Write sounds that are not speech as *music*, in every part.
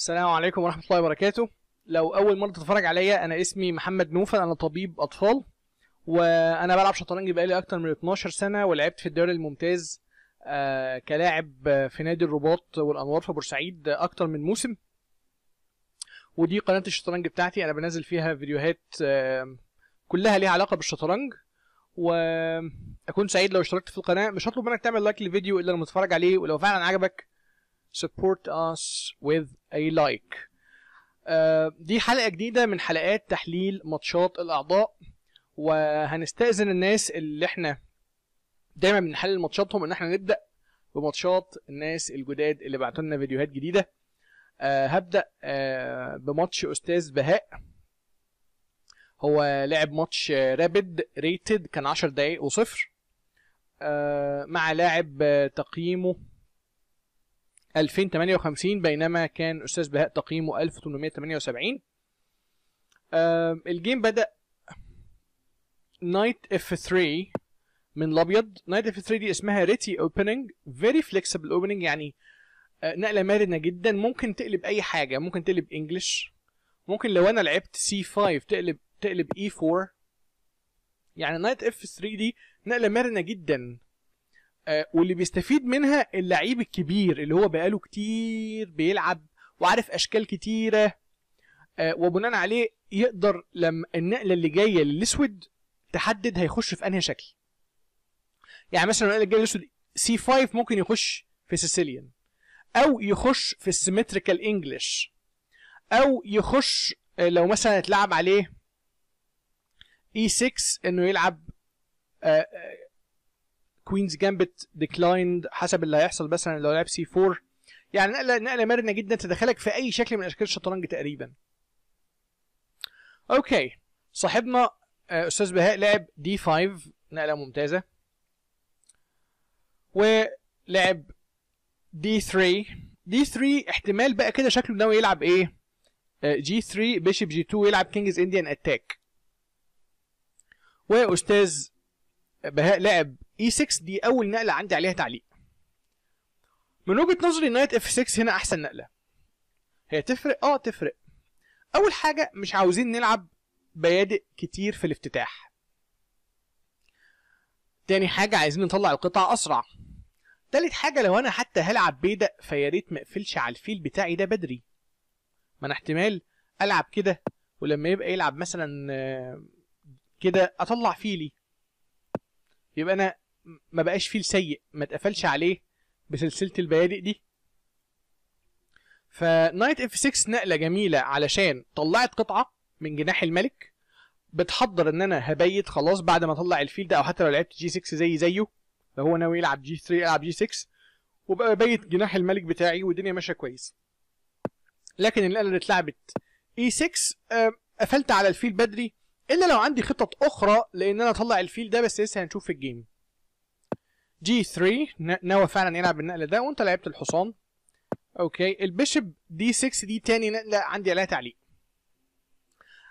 السلام عليكم ورحمه الله وبركاته لو اول مره تتفرج عليا انا اسمي محمد نوفل انا طبيب اطفال وانا بلعب شطرنج بقالي اكتر من 12 سنه ولعبت في الدوري الممتاز آه، كلاعب في نادي الرباط والانوار في بورسعيد اكتر من موسم ودي قناه الشطرنج بتاعتي انا بنزل فيها فيديوهات آه، كلها ليها علاقه بالشطرنج واكون سعيد لو اشتركت في القناه مش هطلب منك تعمل لايك للفيديو الا لما تتفرج عليه ولو فعلا عجبك support us with a like آه، دي حلقة جديدة من حلقات تحليل ماتشات الأعضاء وهنستأذن الناس اللي احنا دايما بنحلل ماتشاتهم ان احنا نبدأ بماتشات الناس الجداد اللي بعتوا لنا فيديوهات جديدة آه، هبدأ آه، بماتش أستاذ بهاء هو لعب ماتش رابد ريتد كان 10 دقايق وصفر مع لاعب تقييمه 2058 بينما كان استاذ بهاء تقييمه 1878 الجيم بدا نايت اف 3 من الابيض نايت اف 3 دي اسمها ريتي اوبننج فيري فليكسبل اوبننج يعني آه، نقله مرنه جدا ممكن تقلب اي حاجه ممكن تقلب انجلش ممكن لو انا لعبت سي 5 تقلب تقلب اي e 4 يعني نايت اف 3 دي نقله مرنه جدا آه، واللي بيستفيد منها اللعيب الكبير اللي هو بقاله كتير بيلعب وعارف اشكال كتيره آه، وبناء عليه يقدر لما النقله اللي جايه للاسود تحدد هيخش في انهي شكل يعني مثلا النقله الجايه للاسود سي 5 ممكن يخش في سيسيليان او يخش في السيمتريكال انجلش او يخش آه، لو مثلا اتلعب عليه اي e 6 انه يلعب كوينز جامبت ديكلايند حسب اللي هيحصل مثلا لو لعب سي 4 يعني نقله نقله مرنه جدا تدخلك في اي شكل من اشكال الشطرنج تقريبا اوكي صاحبنا آه، استاذ بهاء لعب دي 5 نقله ممتازه ولعب دي 3 دي 3 احتمال بقى كده شكله ناوي يلعب ايه جي 3 بيشب جي 2 يلعب كينجز انديان اتاك واستاذ بهاء لعب اي 6 دي اول نقله عندي عليها تعليق من وجهه نظري نايت اف 6 هنا احسن نقله هي تفرق اه تفرق اول حاجه مش عاوزين نلعب بيادق كتير في الافتتاح تاني حاجه عايزين نطلع القطع اسرع تالت حاجه لو انا حتى هلعب بيدق فيا ريت ما اقفلش على الفيل بتاعي ده بدري ما انا احتمال العب كده ولما يبقى يلعب مثلا آه، كده اطلع فيلي يبقى انا ما بقاش فيل سيء ما اتقفلش عليه بسلسله البيادق دي فنايت اف 6 نقله جميله علشان طلعت قطعه من جناح الملك بتحضر ان انا هبيت خلاص بعد ما اطلع الفيل ده او حتى لو لعبت جي 6 زي زيه لو هو ناوي يلعب جي 3 يلعب جي 6 وبقى بيت جناح الملك بتاعي والدنيا ماشيه كويس لكن النقله اللي اتلعبت e اي آه، 6 قفلت على الفيل بدري الا لو عندي خطط اخرى لان انا اطلع الفيل ده بس لسه هنشوف في الجيم جي 3 نوى فعلا يلعب النقله ده وانت لعبت الحصان اوكي البيشب دي 6 دي تاني نقله عندي عليها تعليق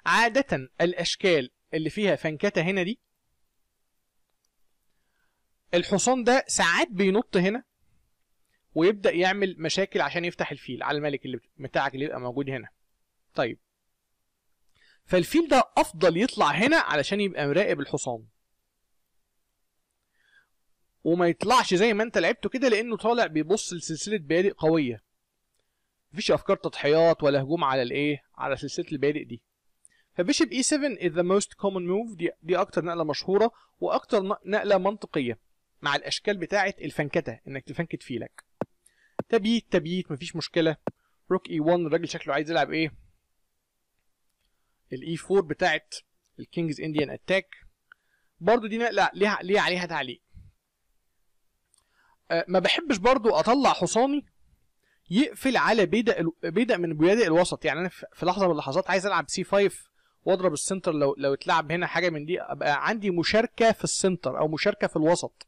عاده الاشكال اللي فيها فنكته هنا دي الحصان ده ساعات بينط هنا ويبدا يعمل مشاكل عشان يفتح الفيل على الملك اللي بتاعك اللي يبقى موجود هنا طيب فالفيل ده افضل يطلع هنا علشان يبقى مراقب الحصان وما يطلعش زي ما انت لعبته كده لانه طالع بيبص لسلسله بادئ قويه مفيش افكار تضحيات ولا هجوم على الايه على سلسله البادئ دي فبيشب اي 7 از ذا موست كومن موف دي, دي اكتر نقله مشهوره واكتر نقله منطقيه مع الاشكال بتاعه الفنكته انك تفنكت فيلك تبييت تبييت مفيش مشكله روك اي 1 الراجل شكله عايز يلعب ايه الاي 4 بتاعت الكينجز انديان اتاك برضو دي نقله ليها ليه عليها تعليق آه، ما بحبش برضو اطلع حصاني يقفل على بيدق ال... بيدق من بيدق الوسط يعني انا في لحظه من اللحظات عايز العب سي 5 واضرب السنتر لو لو اتلعب هنا حاجه من دي ابقى عندي مشاركه في السنتر او مشاركه في الوسط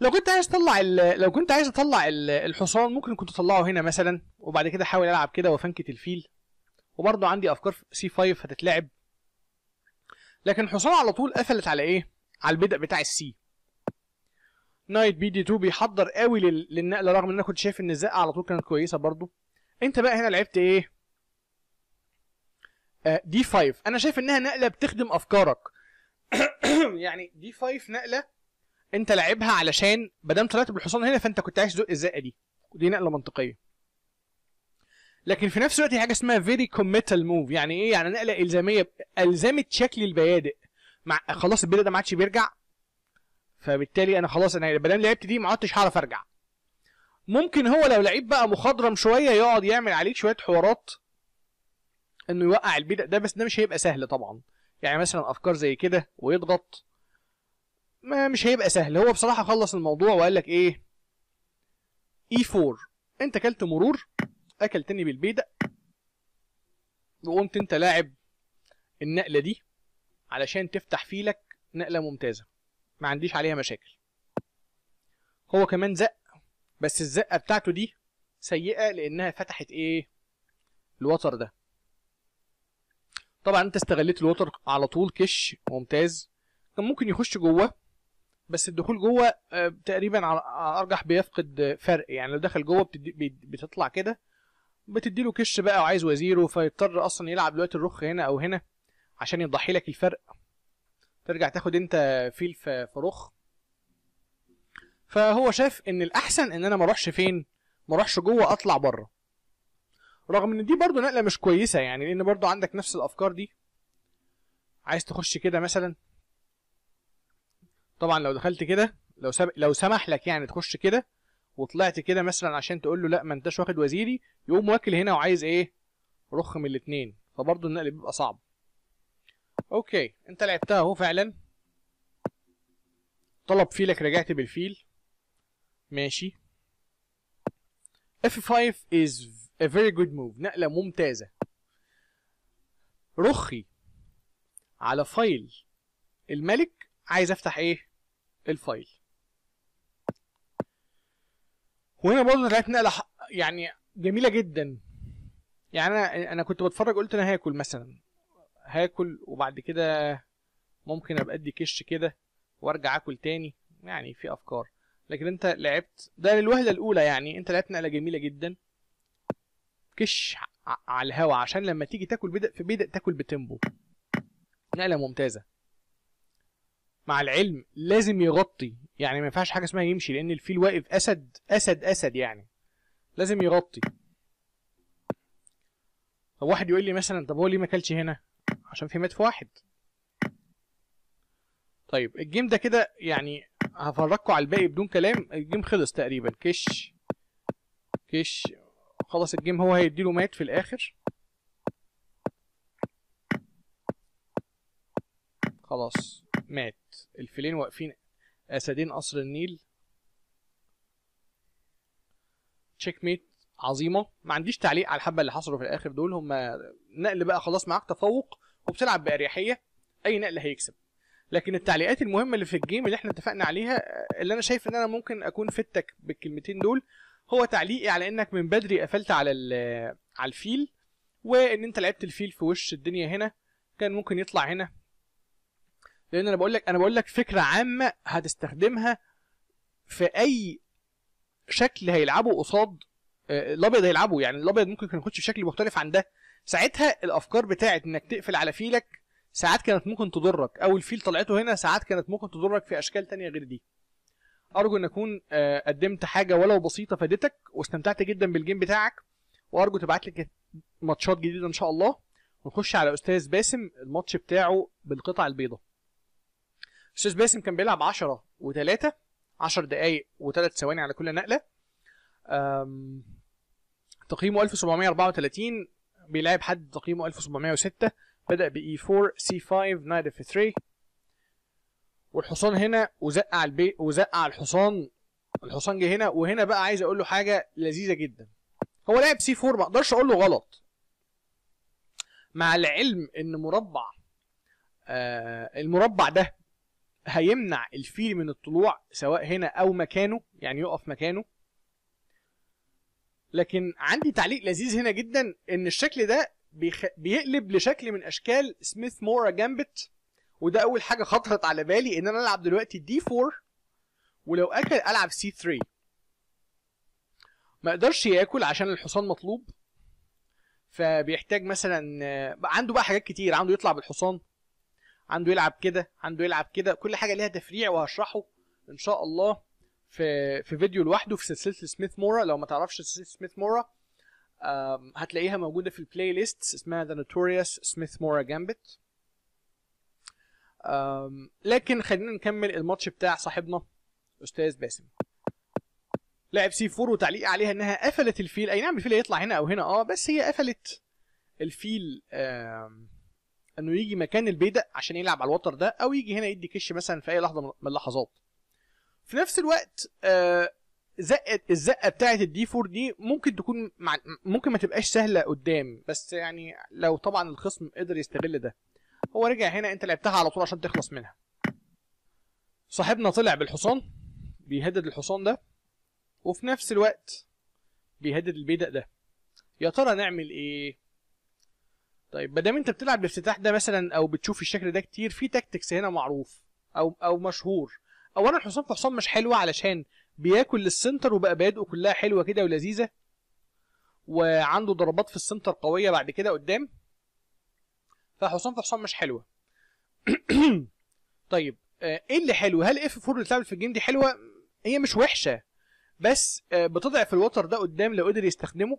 لو كنت عايز اطلع لو كنت عايز اطلع الحصان ممكن كنت اطلعه هنا مثلا وبعد كده احاول العب كده وفنكه الفيل وبرضه عندي افكار سي 5 هتتلعب لكن حصان على طول قفلت على ايه على البدء بتاع السي نايت بي دي 2 بيحضر قوي للنقله رغم ان انا كنت شايف ان الزقه على طول كانت كويسه برضه انت بقى هنا لعبت ايه آه دي 5 انا شايف انها نقله بتخدم افكارك *coughs* يعني دي 5 نقله انت لعبها علشان ما دام طلعت بالحصان هنا فانت كنت عايز تزق الزقه دي ودي نقله منطقيه لكن في نفس الوقت حاجه اسمها فيري كوميتال موف يعني ايه يعني نقله الزاميه الزمت شكل البيادق مع خلاص البيدق ده ما عادش بيرجع فبالتالي انا خلاص انا ما دام لعبت دي ما عدتش هعرف ارجع ممكن هو لو لعيب بقى مخضرم شويه يقعد يعمل عليك شويه حوارات انه يوقع البيدق ده بس ده مش هيبقى سهل طبعا يعني مثلا افكار زي كده ويضغط ما مش هيبقى سهل هو بصراحه خلص الموضوع وقال لك ايه اي e 4 انت كلت مرور اكلتني بالبيدق وقمت انت لاعب النقله دي علشان تفتح فيلك نقله ممتازه ما عنديش عليها مشاكل هو كمان زق بس الزقه بتاعته دي سيئه لانها فتحت ايه الوتر ده طبعا انت استغليت الوتر على طول كش ممتاز كان ممكن يخش جوه بس الدخول جوه آه، تقريبا على ارجح بيفقد فرق يعني لو دخل جوه بتطلع كده بتديله كش بقى وعايز وزيره فيضطر اصلا يلعب دلوقتي الرخ هنا او هنا عشان يضحي لك الفرق ترجع تاخد انت فيل في رخ فهو شاف ان الاحسن ان انا ما اروحش فين ما اروحش جوه اطلع بره رغم ان دي برضو نقله مش كويسه يعني لان برضو عندك نفس الافكار دي عايز تخش كده مثلا طبعا لو دخلت كده لو لو سمح لك يعني تخش كده وطلعت كده مثلا عشان تقول له لا ما انتش واخد وزيري يقوم واكل هنا وعايز ايه رخ من الاثنين فبرضه النقل بيبقى صعب اوكي انت لعبتها اهو فعلا طلب فيلك رجعت بالفيل ماشي F5 is a very good move نقلة ممتازة رخي على فايل الملك عايز افتح ايه الفايل وهنا برضه طلعت نقله يعني جميله جدا يعني انا انا كنت بتفرج قلت انا هاكل مثلا هاكل وبعد كده ممكن ابقى ادي كش كده وارجع اكل تاني يعني في افكار لكن انت لعبت ده للوهله الاولى يعني انت لعبت نقله جميله جدا كش على الهوا عشان لما تيجي تاكل بدأ في بدأ تاكل بتمبو نقله ممتازه مع العلم لازم يغطي يعني ما ينفعش حاجه اسمها يمشي لان الفيل واقف اسد اسد اسد يعني لازم يغطي طب واحد يقول لي مثلا طب هو ليه ما اكلش هنا عشان في مات في واحد طيب الجيم ده كده يعني هفرجكم على الباقي بدون كلام الجيم خلص تقريبا كش كش خلاص الجيم هو هيديله مات في الاخر خلاص مات الفيلين واقفين اسدين قصر النيل تشيك ميت عظيمه ما عنديش تعليق على الحبه اللي حصلوا في الاخر دول هم نقل بقى خلاص معاك تفوق وبتلعب باريحيه اي نقل هيكسب لكن التعليقات المهمه اللي في الجيم اللي احنا اتفقنا عليها اللي انا شايف ان انا ممكن اكون فتك بالكلمتين دول هو تعليقي على انك من بدري قفلت على على الفيل وان انت لعبت الفيل في وش الدنيا هنا كان ممكن يطلع هنا لان انا بقول لك انا بقول لك فكره عامه هتستخدمها في اي شكل هيلعبه قصاد آه، الابيض هيلعبه يعني الابيض ممكن كان يخش بشكل مختلف عن ده ساعتها الافكار بتاعت انك تقفل على فيلك ساعات كانت ممكن تضرك او الفيل طلعته هنا ساعات كانت ممكن تضرك في اشكال تانية غير دي ارجو ان اكون آه، قدمت حاجه ولو بسيطه فادتك واستمتعت جدا بالجيم بتاعك وارجو تبعت لك ماتشات جديده ان شاء الله ونخش على استاذ باسم الماتش بتاعه بالقطع البيضاء استاذ باسم كان بيلعب 10 و3 10 دقائق و3 ثواني على كل نقله تقييمه 1734 بيلعب حد تقييمه 1706 بدا e 4 c 5 نايت اف 3 والحصان هنا وزق على البي وزق على الحصان الحصان جه هنا وهنا بقى عايز اقول له حاجه لذيذه جدا هو لعب c 4 ما اقدرش اقول له غلط مع العلم ان مربع آه المربع ده هيمنع الفيل من الطلوع سواء هنا او مكانه يعني يقف مكانه لكن عندي تعليق لذيذ هنا جدا ان الشكل ده بيخ... بيقلب لشكل من اشكال سميث مورا جامبت وده اول حاجه خطرت على بالي ان انا العب دلوقتي دي 4 ولو اكل العب سي 3 ما يقدرش ياكل عشان الحصان مطلوب فبيحتاج مثلا عنده بقى حاجات كتير عنده يطلع بالحصان عنده يلعب كده عنده يلعب كده كل حاجه ليها تفريع وهشرحه ان شاء الله في في فيديو لوحده في سلسله سميث مورا لو ما تعرفش سلسله سميث مورا هتلاقيها موجوده في البلاي ليست اسمها ذا نوتوريوس سميث مورا جامبت لكن خلينا نكمل الماتش بتاع صاحبنا استاذ باسم لعب سي 4 وتعليق عليها انها قفلت الفيل اي نعم الفيل هيطلع هنا او هنا اه بس هي قفلت الفيل آم انه يجي مكان البيدق عشان يلعب على الوتر ده او يجي هنا يدي كش مثلا في اي لحظه من اللحظات في نفس الوقت آه، زقه الزقه بتاعه الدي 4 دي ممكن تكون مع ممكن ما تبقاش سهله قدام بس يعني لو طبعا الخصم قدر يستغل ده هو رجع هنا انت لعبتها على طول عشان تخلص منها صاحبنا طلع بالحصان بيهدد الحصان ده وفي نفس الوقت بيهدد البيدق ده يا ترى نعمل ايه طيب ما دام انت بتلعب الافتتاح ده مثلا او بتشوف الشكل ده كتير في تاكتكس هنا معروف او او مشهور اولا حصان في حصان مش حلوه علشان بياكل للسنتر وبقى بادئه كلها حلوه كده ولذيذه وعنده ضربات في السنتر قويه بعد كده قدام فحصان في حصان مش حلوه *clears throat* طيب آه، ايه اللي حلو هل اف 4 اللي اتلعبت في الجيم دي حلوه هي مش وحشه بس آه، بتضعف الوتر ده قدام لو قدر يستخدمه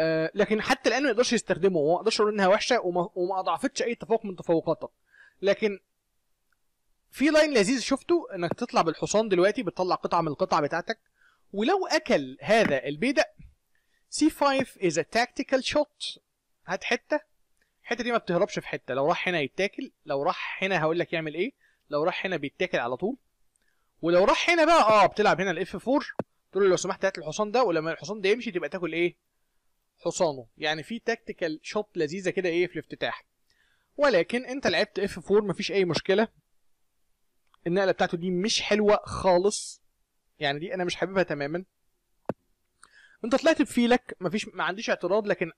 آه، لكن حتى الان ما يقدرش يستخدمه وما اقدرش اقول انها وحشه وما, اضعفتش اي تفوق من تفوقاتها لكن في لاين لذيذ شفته انك تطلع بالحصان دلوقتي بتطلع قطعه من القطع بتاعتك ولو اكل هذا البيدق سي 5 از ا تاكتيكال شوت هات حته الحته دي ما بتهربش في حته لو راح هنا يتاكل لو راح هنا هقول لك يعمل ايه لو راح هنا بيتاكل على طول ولو راح هنا بقى اه بتلعب هنا الاف 4 تقول له لو سمحت هات الحصان ده ولما الحصان ده يمشي تبقى تاكل ايه حصانه يعني في تاكتيكال شوت لذيذه كده ايه في الافتتاح ولكن انت لعبت اف 4 مفيش اي مشكله النقله بتاعته دي مش حلوه خالص يعني دي انا مش حاببها تماما انت طلعت بفيلك مفيش ما عنديش اعتراض لكن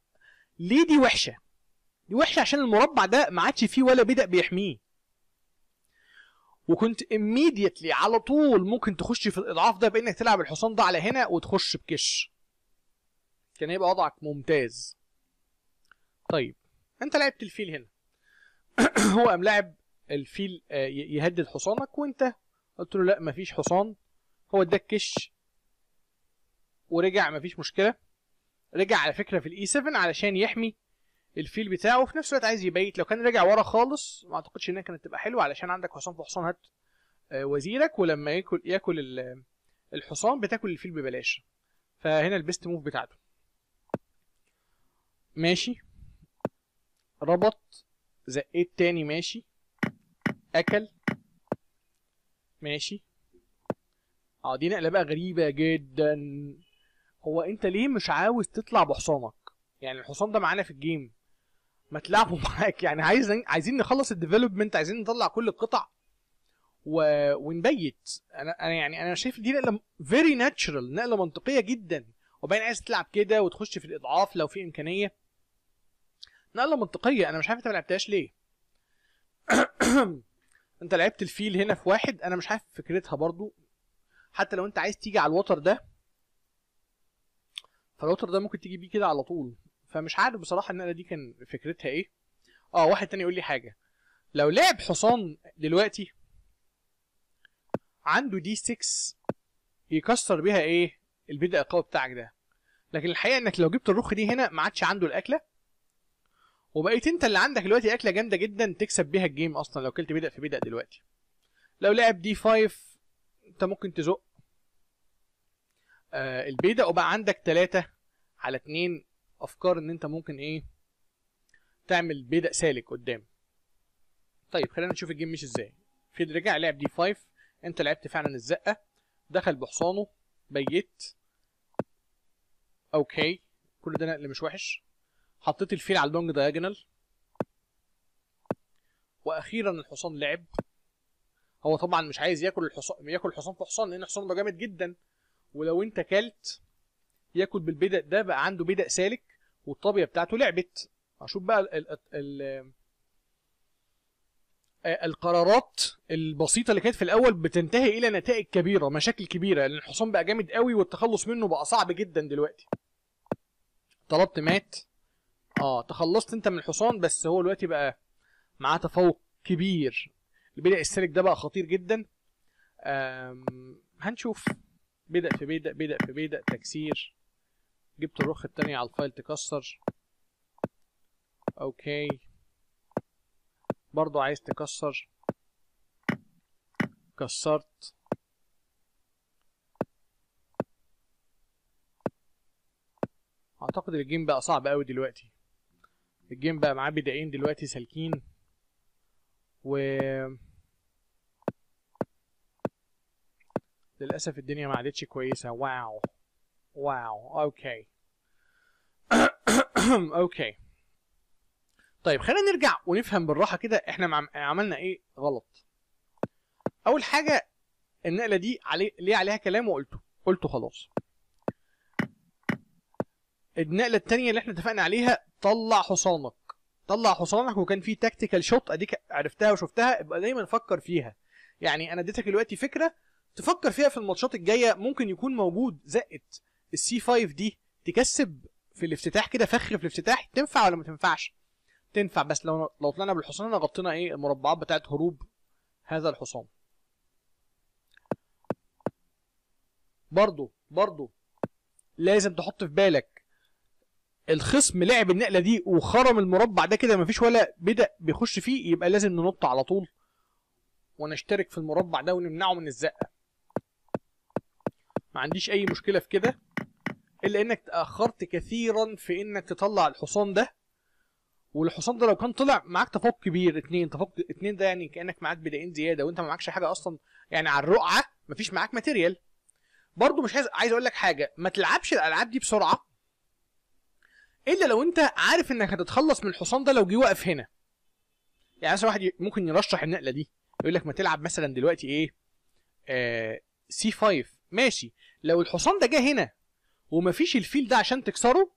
ليه دي وحشه دي وحشه عشان المربع ده ما عادش فيه ولا بدأ بيحميه وكنت immediately على طول ممكن تخش في الاضعاف ده بانك تلعب الحصان ده على هنا وتخش بكش كان هيبقى وضعك ممتاز طيب انت لعبت الفيل هنا *clears throat* هو قام لاعب الفيل آه، يهدد حصانك وانت قلت له لا مفيش حصان هو اداك كش ورجع مفيش مشكله رجع على فكره في الاي 7 علشان يحمي الفيل بتاعه وفي نفس الوقت عايز يبيت لو كان رجع ورا خالص ما اعتقدش انها كانت تبقى حلوه علشان عندك حصان في حصان هات آه، وزيرك ولما ياكل ياكل الحصان بتاكل الفيل ببلاش فهنا البيست موف بتاعته ماشي ربط زقيت تاني ماشي اكل ماشي اه دي نقله بقى غريبه جدا هو انت ليه مش عاوز تطلع بحصانك يعني الحصان ده معانا في الجيم ما تلعبوا *laughs* معاك يعني عايز عايزين نخلص الديفلوبمنت عايزين نطلع كل القطع و... ونبيت انا انا يعني انا شايف دي نقله فيري ناتشرال نقله منطقيه جدا وبعدين عايز تلعب كده وتخش في الاضعاف لو في امكانيه نقله منطقيه انا مش عارف انت ما لعبتهاش ليه *clears throat* انت لعبت الفيل هنا في واحد انا مش عارف فكرتها برضو حتى لو انت عايز تيجي على الوتر ده فالوتر ده ممكن تيجي بيه كده على طول فمش عارف بصراحه النقله دي كان فكرتها ايه اه واحد تاني يقول لي حاجه لو لعب حصان دلوقتي عنده دي 6 يكسر بيها ايه البدء القوي بتاعك ده لكن الحقيقه انك لو جبت الرخ دي هنا ما عادش عنده الاكله وبقيت انت اللي عندك دلوقتي اكله جامده جدا تكسب بيها الجيم اصلا لو كلت بدأ في بدأ دلوقتي لو لعب دي 5 انت ممكن تزق آه البيدق وبقى عندك ثلاثة على اتنين افكار ان انت ممكن ايه تعمل بيدق سالك قدام طيب خلينا نشوف الجيم مش ازاي في رجع لعب دي 5 انت لعبت فعلا الزقه دخل بحصانه بيت اوكي كل ده نقل مش وحش حطيت الفيل على اللونج دايجونال واخيرا الحصان لعب هو طبعا مش عايز ياكل الحصان ياكل حصان في حصان لان حصان ده جامد جدا ولو انت كلت ياكل بالبدأ ده بقى عنده بدأ سالك والطابيه بتاعته لعبت اشوف بقى ال ال ال آه، القرارات البسيطه اللي كانت في الاول بتنتهي الى نتائج كبيره مشاكل كبيره لان الحصان بقى جامد قوي والتخلص منه بقى صعب جدا دلوقتي طلبت مات اه تخلصت انت من الحصان بس هو دلوقتي بقى معاه تفوق كبير البدء السالك ده بقى خطير جدا هنشوف بدأ في بدأ بدأ في بدأ تكسير جبت الرخ التانية على الفايل تكسر اوكي برضو عايز تكسر كسرت اعتقد الجيم بقى صعب قوي دلوقتي الجيم بقى معاه بدائين دلوقتي سالكين و للاسف الدنيا ما عادتش كويسه واو واو اوكي *coughs* اوكي طيب خلينا نرجع ونفهم بالراحه كده احنا عملنا ايه غلط اول حاجه النقله دي علي... ليه عليها كلام وقلته قلته خلاص النقله الثانيه اللي احنا اتفقنا عليها طلع حصانك طلع حصانك وكان في تاكتيكال شوت اديك عرفتها وشفتها ابقى دايما فكر فيها يعني انا اديتك دلوقتي فكره تفكر فيها في الماتشات الجايه ممكن يكون موجود زقت السي 5 دي تكسب في الافتتاح كده فخ في الافتتاح تنفع ولا ما تنفعش تنفع بس لو لو طلعنا بالحصان غطينا ايه المربعات بتاعت هروب هذا الحصان برضو برضو لازم تحط في بالك الخصم لعب النقله دي وخرم المربع ده كده مفيش ولا بدأ بيخش فيه يبقى لازم ننط على طول ونشترك في المربع ده ونمنعه من الزقه ما عنديش اي مشكله في كده الا انك تاخرت كثيرا في انك تطلع الحصان ده والحصان ده لو كان طلع معاك تفوق كبير اتنين تفوق اتنين ده يعني كانك معاك بدائين زياده وانت ما معكش حاجه اصلا يعني على الرقعه مفيش معاك ماتيريال برضو مش عايز عايز اقول لك حاجه ما تلعبش الالعاب دي بسرعه الا لو انت عارف انك هتتخلص من الحصان ده لو جه واقف هنا يعني مثلا واحد ممكن يرشح النقله دي يقول لك ما تلعب مثلا دلوقتي ايه آه سي 5 ماشي لو الحصان ده جه هنا ومفيش الفيل ده عشان تكسره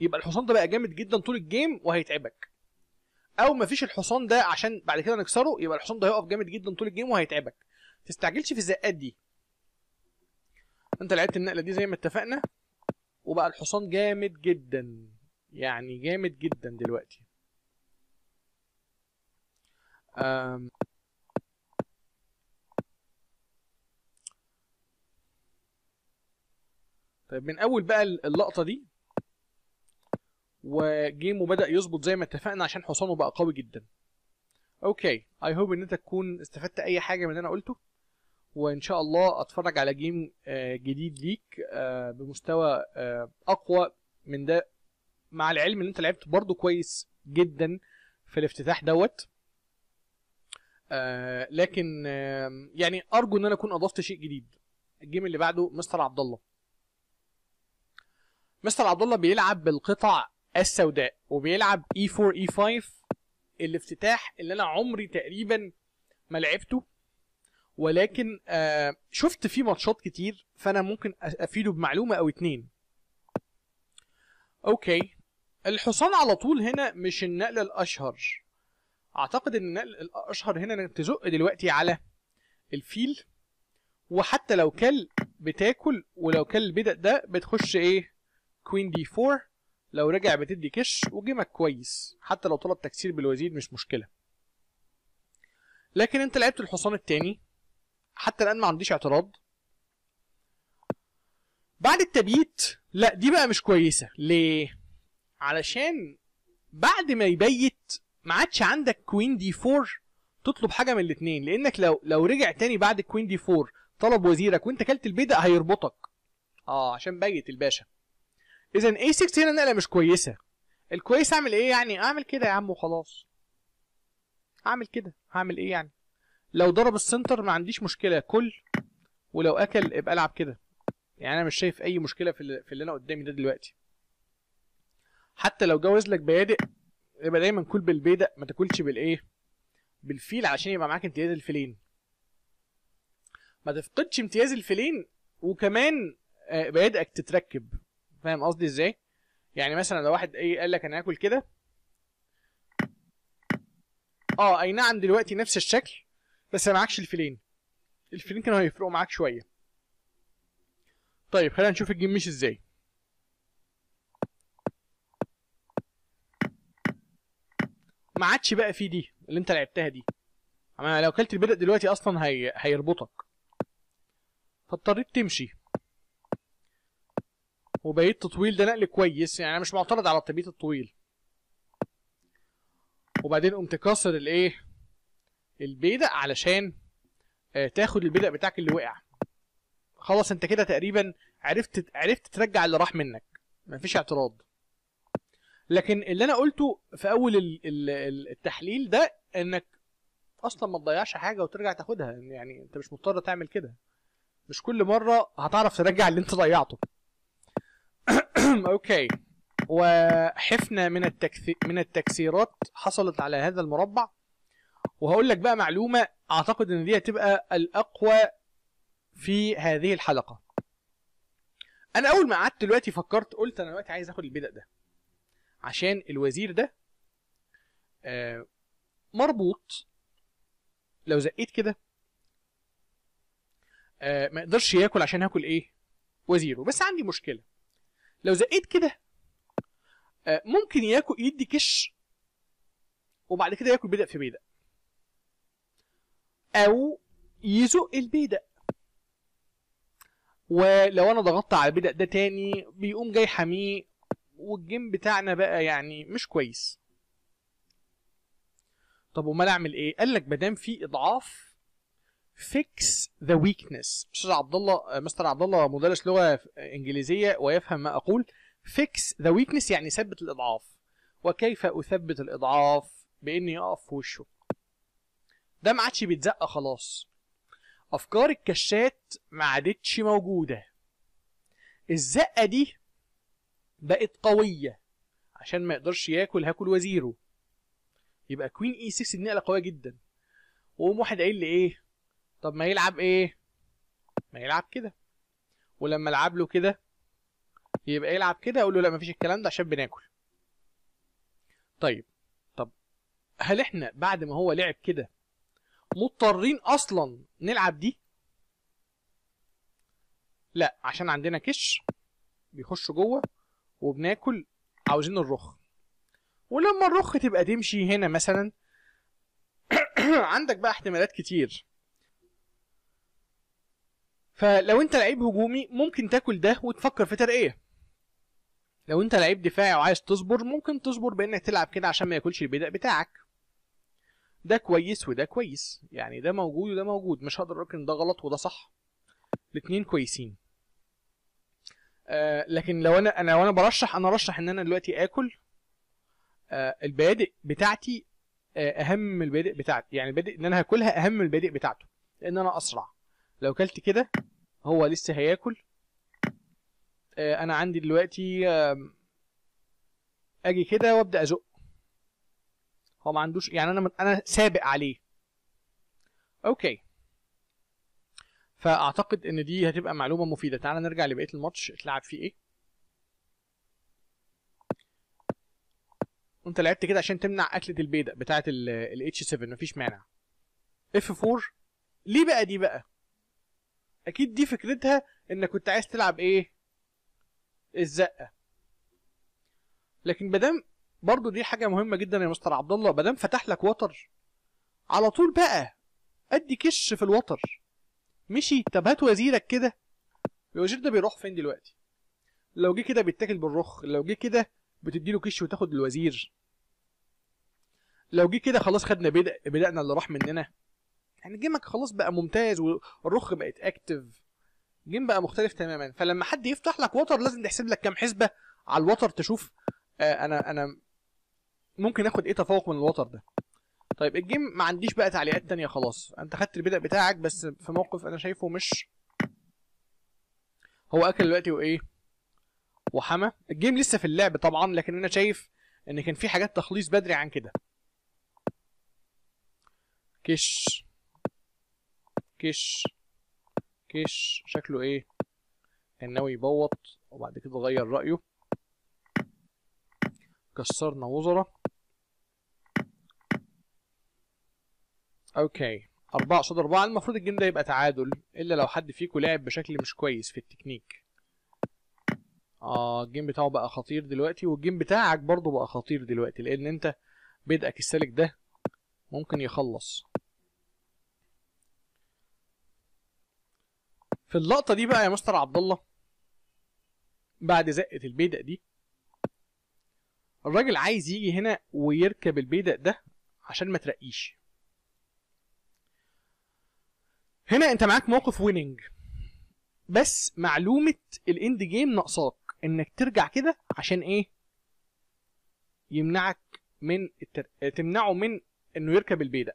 يبقى الحصان ده بقى جامد جدا طول الجيم وهيتعبك او مفيش الحصان ده عشان بعد كده نكسره يبقى الحصان ده هيقف جامد جدا طول الجيم وهيتعبك تستعجلش في الزقات دي انت لعبت النقله دي زي ما اتفقنا وبقى الحصان جامد جدا يعني جامد جدا دلوقتي أم طيب من اول بقى اللقطه دي وجيمه بدا يظبط زي ما اتفقنا عشان حصانه بقى قوي جدا اوكي اي هوب ان انت تكون استفدت اي حاجه من اللي انا قلته وان شاء الله اتفرج على جيم آه، جديد ليك آه، بمستوى آه، اقوى من ده مع العلم ان انت لعبت برضو كويس جدا في الافتتاح دوت لكن يعني ارجو ان انا اكون اضفت شيء جديد الجيم اللي بعده مستر عبد الله مستر عبد الله بيلعب بالقطع السوداء وبيلعب اي 4 اي 5 الافتتاح اللي انا عمري تقريبا ما لعبته ولكن آه، شفت فيه ماتشات كتير فانا ممكن افيده بمعلومه او اتنين اوكي الحصان على طول هنا مش النقل الاشهر اعتقد ان النقل الاشهر هنا انك تزق دلوقتي على الفيل وحتى لو كل بتاكل ولو كل بدأ ده بتخش ايه كوين دي 4 لو رجع بتدي كش وجيمك كويس حتى لو طلب تكسير بالوزير مش مشكله لكن انت لعبت الحصان التاني حتى الان ما عنديش اعتراض بعد التبييت لا دي بقى مش كويسه ليه علشان بعد ما يبيت ما عادش عندك كوين دي 4 تطلب حاجه من الاثنين لانك لو لو رجع تاني بعد الكوين دي 4 طلب وزيرك وانت كلت البيدق هيربطك اه عشان بيت الباشا اذا اي 6 هنا نقله مش كويسه الكويس اعمل ايه يعني اعمل كده يا عم وخلاص اعمل كده هعمل ايه يعني لو ضرب السنتر ما عنديش مشكله كل ولو اكل ابقى العب كده يعني انا مش شايف اي مشكله في اللي في اللي انا قدامي ده دلوقتي حتى لو جوز لك بيادق يبقى دايما كل بالبيدق ما تاكلش بالايه بالفيل عشان يبقى معاك امتياز الفيلين ما تفقدش امتياز الفيلين وكمان آه، بيدقك تتركب فاهم قصدي ازاي يعني مثلا لو واحد ايه قال لك انا هاكل كده اه اي نعم دلوقتي نفس الشكل بس معكش الفيلين الفيلين كانوا هيفرقوا معاك شويه طيب خلينا نشوف الجيم مش ازاي ما عادش بقى في دي اللي انت لعبتها دي اما لو كلت البدء دلوقتي اصلا هي... هيربطك فاضطريت تمشي وبقيت تطويل ده نقل كويس يعني انا مش معترض على التبييت الطويل وبعدين قمت كسر الايه البيدق علشان آه، تاخد البيدق بتاعك اللي وقع خلاص انت كده تقريبا عرفت عرفت ترجع اللي راح منك مفيش اعتراض لكن اللي انا قلته في اول التحليل ده انك اصلا ما تضيعش حاجه وترجع تاخدها يعني انت مش مضطر تعمل كده مش كل مره هتعرف ترجع اللي انت ضيعته *coughs* اوكي وحفنه من التكثي... من التكسيرات حصلت على هذا المربع وهقول لك بقى معلومه اعتقد ان دي هتبقى الاقوى في هذه الحلقه انا اول ما قعدت دلوقتي فكرت قلت انا دلوقتي عايز اخد البدء ده عشان الوزير ده آه، مربوط لو زقيت كده آه، ما يقدرش ياكل عشان هاكل ايه وزيره بس عندي مشكله لو زقيت كده آه، ممكن ياكل يدي كش وبعد كده ياكل بدأ في بيدق او يزق البيدق ولو انا ضغطت على البيدق ده تاني بيقوم جاي حميه والجيم بتاعنا بقى يعني مش كويس طب امال اعمل ايه قال لك ما دام في اضعاف فيكس ذا ويكنس استاذ عبد الله مستر عبد الله مدرس لغه انجليزيه ويفهم ما اقول فيكس ذا ويكنس يعني ثبت الاضعاف وكيف اثبت الاضعاف باني اقف في وشه ده ما عادش بيتزق خلاص افكار الكشات ما عادتش موجوده الزقه دي بقت قويه عشان ما يقدرش ياكل هاكل وزيره يبقى كوين اي 6 النقله قويه جدا وقوم واحد قايل لي ايه طب ما يلعب ايه ما يلعب كده ولما العب له كده يبقى يلعب كده اقول له لا مفيش الكلام ده عشان بناكل طيب طب هل احنا بعد ما هو لعب كده مضطرين اصلا نلعب دي لا عشان عندنا كش بيخش جوه وبناكل عاوزين الرخ ولما الرخ تبقى تمشي هنا مثلا *coughs* عندك بقى احتمالات كتير فلو انت لعيب هجومي ممكن تاكل ده وتفكر في ترقيه لو انت لعيب دفاعي وعايز تصبر ممكن تصبر بانك تلعب كده عشان ما ياكلش البدء بتاعك ده كويس وده كويس يعني ده موجود وده موجود مش هقدر اقول ان ده غلط وده صح الاثنين كويسين آه لكن لو انا انا وانا برشح انا ارشح ان انا دلوقتي اكل آه البادئ بتاعتي آه اهم من البادئ بتاعتي يعني البادئ ان انا هاكلها اهم من البادئ بتاعته لان انا اسرع لو كلت كده هو لسه هياكل آه انا عندي دلوقتي آه اجي كده وابدا ازق هو ما عندوش يعني انا انا سابق عليه اوكي فاعتقد ان دي هتبقى معلومه مفيده تعال نرجع لبقيه الماتش اتلعب فيه ايه انت لعبت كده عشان تمنع اكله البيدق بتاعه h 7 مفيش مانع اف 4 ليه بقى دي بقى اكيد دي فكرتها انك كنت عايز تلعب ايه الزقه لكن مادام برضو دي حاجه مهمه جدا يا مستر عبد الله ما دام فتح لك وتر على طول بقى ادي كش في الوتر مشي طب هات وزيرك كده الوزير ده بيروح فين دلوقتي لو جه كده بيتاكل بالرخ لو جه كده بتديله كش وتاخد الوزير لو جه كده خلاص خدنا بدأ بدأنا اللي راح مننا يعني جيمك خلاص بقى ممتاز والرخ بقت اكتف جيم بقى مختلف تماما فلما حد يفتح لك وتر لازم تحسب لك كام حسبه على الوتر تشوف آه انا انا ممكن اخد ايه تفوق من الوتر ده طيب الجيم ما عنديش بقى تعليقات تانية خلاص انت خدت البدء بتاعك بس في موقف انا شايفه مش هو اكل دلوقتي وايه وحمى الجيم لسه في اللعب طبعا لكن انا شايف ان كان في حاجات تخليص بدري عن كده كش كش كش شكله ايه كان ناوي يبوط وبعد كده غير رايه كسرنا وزراء اوكي 4 قصاد 4 المفروض الجيم ده يبقى تعادل الا لو حد فيكم لعب بشكل مش كويس في التكنيك اه الجيم بتاعه بقى خطير دلوقتي والجيم بتاعك برضه بقى خطير دلوقتي لان انت بدأك السالك ده ممكن يخلص في اللقطة دي بقى يا مستر عبد الله بعد زقة البيدق دي الراجل عايز يجي هنا ويركب البيدق ده عشان ما ترقيش هنا انت معاك موقف ويننج بس معلومه الاند جيم ناقصاك انك ترجع كده عشان ايه يمنعك من التر... تمنعه من انه يركب البيدق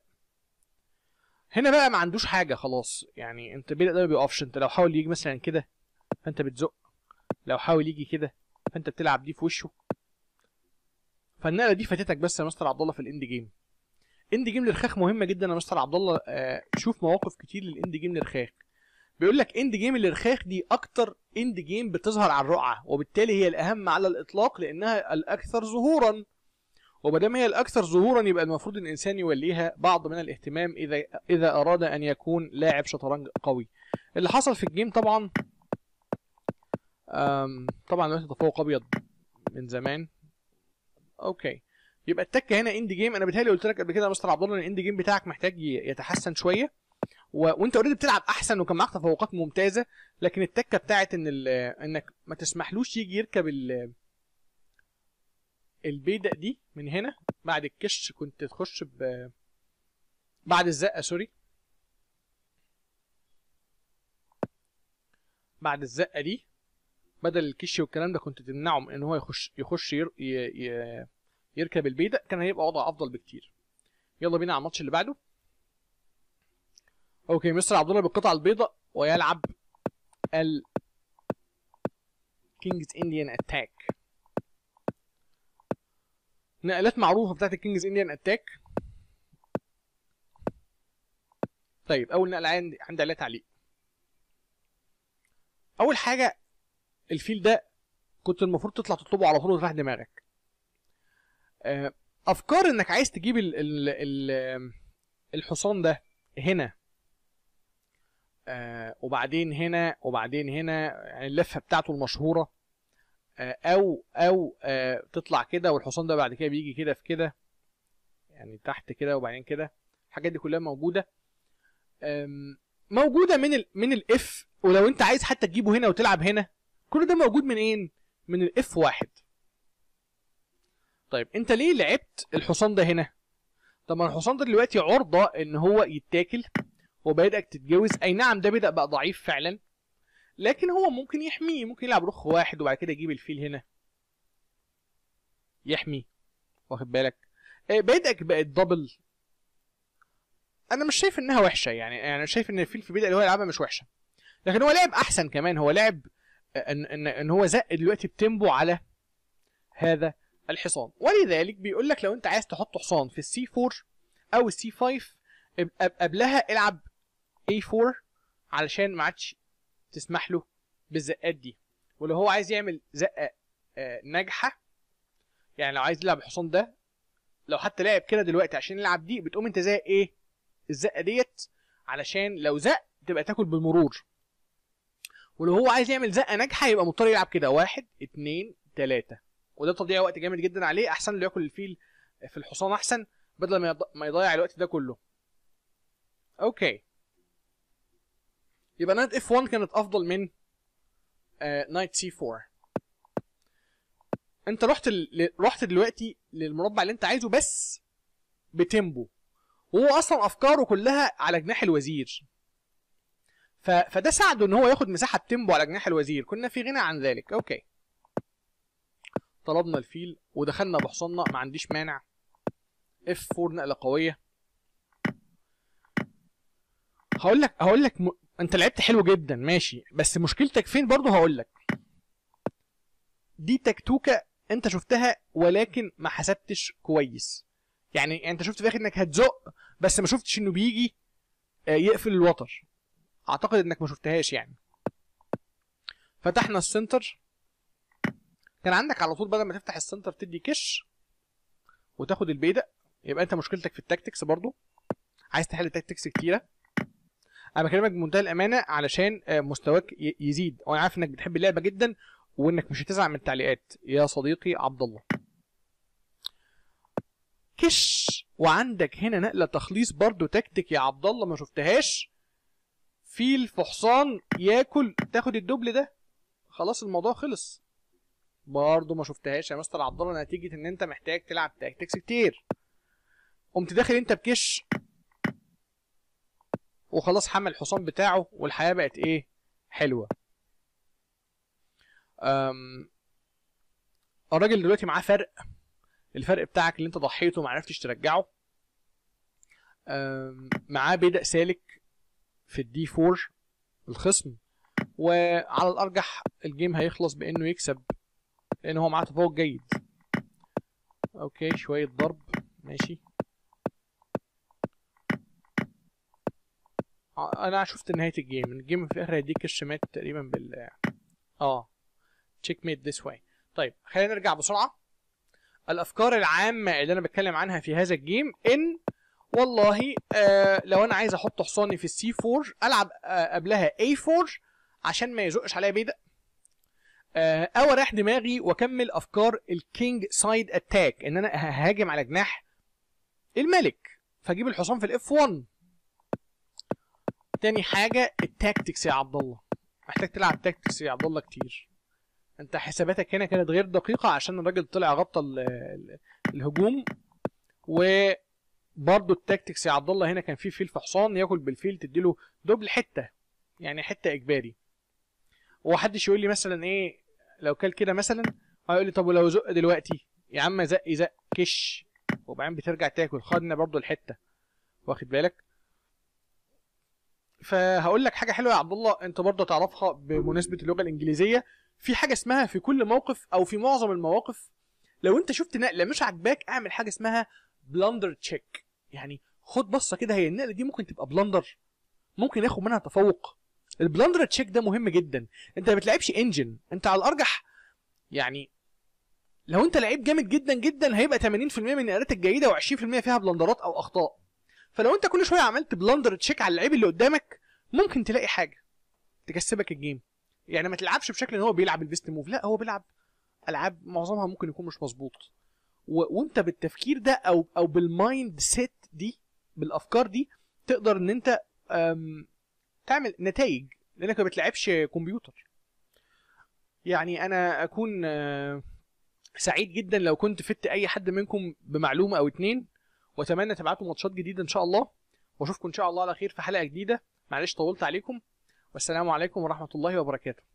هنا بقى ما عندوش حاجه خلاص يعني انت البيدق ده ما بيقفش انت لو حاول يجي مثلا كده فانت بتزق لو حاول يجي كده فانت بتلعب دي في وشه فالنقله دي فاتتك بس يا مستر عبد الله في الاند جيم اند جيم للرخاخ مهمه جدا يا مستر عبد الله آه، شوف مواقف كتير للاند جيم للرخاخ بيقول لك اند جيم الارخاخ دي اكتر اند جيم بتظهر على الرقعه وبالتالي هي الاهم على الاطلاق لانها الاكثر ظهورا وما دام هي الاكثر ظهورا يبقى المفروض الانسان يوليها بعض من الاهتمام اذا اذا اراد ان يكون لاعب شطرنج قوي اللي حصل في الجيم طبعا طبعا دلوقتي تفوق ابيض من زمان اوكي يبقى التكه هنا اند جيم انا بتهيألي قلت لك قبل كده يا مستر عبد الله ان الاند جيم بتاعك محتاج يتحسن شويه و... وانت اوريدي بتلعب احسن وكان معاك تفوقات ممتازه لكن التكه بتاعت ان ال... انك ما تسمحلوش يجي يركب ال... البيدق دي من هنا بعد الكش كنت تخش ب بعد الزقه سوري بعد الزقه دي بدل الكش والكلام ده كنت تمنعه من ان هو يخش يخش ير... ي... ي... يركب البيدا كان هيبقى وضع افضل بكتير يلا بينا على الماتش اللي بعده اوكي مستر عبد الله بالقطعه البيضاء ويلعب ال كينجز انديان اتاك نقلات معروفه بتاعت الكينجز انديان اتاك طيب اول نقله عندي عندي عليها تعليق اول حاجه الفيل ده كنت المفروض تطلع تطلبه على طول وتريح دماغك آه، افكار انك عايز تجيب ال ال ال الحصان ده هنا آه، وبعدين هنا وبعدين هنا يعني اللفه بتاعته المشهوره آه، او او تطلع كده والحصان ده بعد كده بيجي كده في كده يعني تحت كده وبعدين كده الحاجات دي كلها موجوده موجوده من ال من الاف ولو انت عايز حتى تجيبه هنا وتلعب هنا كل ده موجود من ايه من الاف واحد طيب انت ليه لعبت الحصان ده هنا طب ما الحصان ده دلوقتي عرضه ان هو يتاكل وبيدأك تتجوز اي نعم ده بدأ بقى ضعيف فعلا لكن هو ممكن يحميه ممكن يلعب رخ واحد وبعد كده يجيب الفيل هنا يحمي واخد بالك آه، بيدأك بقت دبل انا مش شايف انها وحشه يعني انا شايف ان الفيل في بدأ اللي هو يلعبها مش وحشه لكن هو لعب احسن كمان هو لعب ان ان, إن هو زق دلوقتي بتمبو على هذا الحصان ولذلك بيقول لك لو انت عايز تحط حصان في السي 4 او السي 5 قبلها العب اي 4 علشان ما عادش تسمح له بالزقات دي ولو هو عايز يعمل زقه آه، ناجحه يعني لو عايز يلعب الحصان ده لو حتى لعب كده دلوقتي عشان يلعب دي بتقوم انت زي ايه الزقه ديت علشان لو زق تبقى تاكل بالمرور ولو هو عايز يعمل زقه ناجحه يبقى مضطر يلعب كده واحد اتنين تلاته وده تضييع وقت جامد جدا عليه احسن له ياكل الفيل في الحصان احسن بدل ما ما يضيع الوقت ده كله اوكي يبقى نايت اف 1 كانت افضل من آه، نايت سي 4 انت رحت ال... رحت دلوقتي للمربع اللي انت عايزه بس بتمبو وهو اصلا افكاره كلها على جناح الوزير ف... فده ساعده ان هو ياخد مساحه بتمبو على جناح الوزير كنا في غنى عن ذلك اوكي طلبنا الفيل ودخلنا بحصاننا ما عنديش مانع اف 4 نقله قويه هقول لك هقول لك م... انت لعبت حلو جدا ماشي بس مشكلتك فين برضه هقول لك دي تكتوكه انت شفتها ولكن ما حسبتش كويس يعني انت شفت في الاخر انك هتزق بس ما شفتش انه بيجي آه، يقفل الوتر اعتقد انك ما شفتهاش يعني فتحنا السنتر كان عندك على طول بدل ما تفتح السنتر تدي كش وتاخد البيدق يبقى انت مشكلتك في التاكتكس برضو عايز تحل تاكتكس كتيره انا بكلمك بمنتهى الامانه علشان آه، مستواك يزيد وانا عارف انك بتحب اللعبه جدا وانك مش هتزعل من التعليقات يا صديقي عبد الله كش وعندك هنا نقله تخليص برضو تكتيك يا عبد الله ما شفتهاش فيل في حصان ياكل تاخد الدبل ده خلاص الموضوع خلص برضه ما شفتهاش يا مستر عبد الله نتيجه ان انت محتاج تلعب تاكتكس كتير قمت داخل انت بكش وخلاص حمل الحصان بتاعه والحياه بقت ايه حلوه امم الراجل دلوقتي معاه فرق الفرق بتاعك اللي انت ضحيته ما عرفتش ترجعه معاه بدأ سالك في الدي 4 الخصم وعلى الارجح الجيم هيخلص بانه يكسب لان هو معاه تفوق جيد اوكي شويه ضرب ماشي آه، انا شفت نهايه الجيم الجيم في الاخر هيديك الشمات تقريبا بال اه تشيك ميت ذس واي طيب خلينا نرجع بسرعه الافكار العامه اللي انا بتكلم عنها في هذا الجيم ان والله آه لو انا عايز احط حصاني في السي 4 العب آه قبلها اي 4 عشان ما يزقش عليا بيدق آه، او اريح دماغي واكمل افكار الكينج سايد اتاك ان انا ههاجم على جناح الملك فاجيب الحصان في الاف 1 تاني حاجه التاكتكس يا عبد الله محتاج تلعب تاكتكس يا عبد الله كتير انت حساباتك هنا كانت غير دقيقه عشان الراجل طلع غطى الهجوم و برضه التاكتكس يا عبد الله هنا كان في فيل في حصان ياكل بالفيل تديله دوبل حته يعني حته اجباري حدش يقول لي مثلا ايه لو كل كده مثلا هيقول لي طب ولو زق دلوقتي يا عم زق زق كش وبعدين بترجع تاكل خدنا برضو الحته واخد بالك فهقول لك حاجه حلوه يا عبد الله انت برضه تعرفها بمناسبه اللغه الانجليزيه في حاجه اسمها في كل موقف او في معظم المواقف لو انت شفت نقله مش عاجباك اعمل حاجه اسمها بلندر تشيك يعني خد بصه كده هي النقله دي ممكن تبقى بلندر ممكن ياخد منها تفوق البلندر تشيك ده مهم جدا انت ما بتلعبش انجن انت على الارجح يعني لو انت لعيب جامد جدا جدا هيبقى 80% من النقلات الجيده و20% فيها بلندرات او اخطاء فلو انت كل شويه عملت بلندر تشيك على اللعيب اللي قدامك ممكن تلاقي حاجه تكسبك الجيم يعني ما تلعبش بشكل ان هو بيلعب البيست موف لا هو بيلعب العاب معظمها ممكن يكون مش مظبوط و... وانت بالتفكير ده او او بالمايند سيت دي بالافكار دي تقدر ان انت تعمل نتائج لانك ما بتلعبش كمبيوتر يعني انا اكون آه، سعيد جدا لو كنت فدت اي حد منكم بمعلومه او اتنين واتمنى تبعتوا ماتشات جديده ان شاء الله واشوفكم ان شاء الله على خير في حلقه جديده معلش طولت عليكم والسلام عليكم ورحمه الله وبركاته